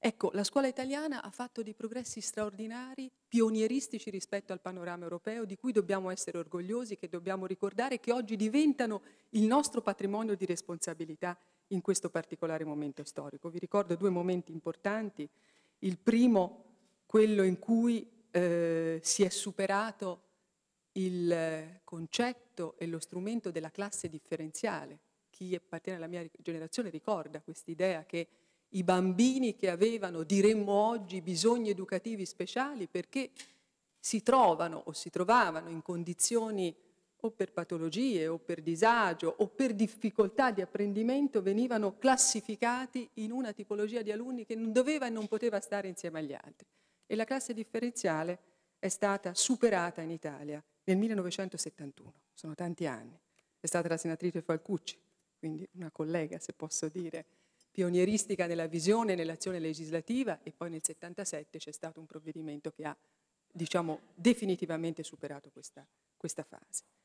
Ecco, la scuola italiana ha fatto dei progressi straordinari, pionieristici rispetto al panorama europeo, di cui dobbiamo essere orgogliosi, che dobbiamo ricordare, che oggi diventano il nostro patrimonio di responsabilità in questo particolare momento storico. Vi ricordo due momenti importanti. Il primo, quello in cui eh, si è superato il concetto e lo strumento della classe differenziale. Chi appartiene alla mia generazione ricorda quest'idea che i bambini che avevano, diremmo oggi, bisogni educativi speciali perché si trovano o si trovavano in condizioni o per patologie o per disagio o per difficoltà di apprendimento venivano classificati in una tipologia di alunni che non doveva e non poteva stare insieme agli altri. E la classe differenziale è stata superata in Italia nel 1971, sono tanti anni. È stata la senatrice Falcucci, quindi una collega se posso dire, pionieristica nella visione e nell'azione legislativa e poi nel 77 c'è stato un provvedimento che ha diciamo, definitivamente superato questa, questa fase.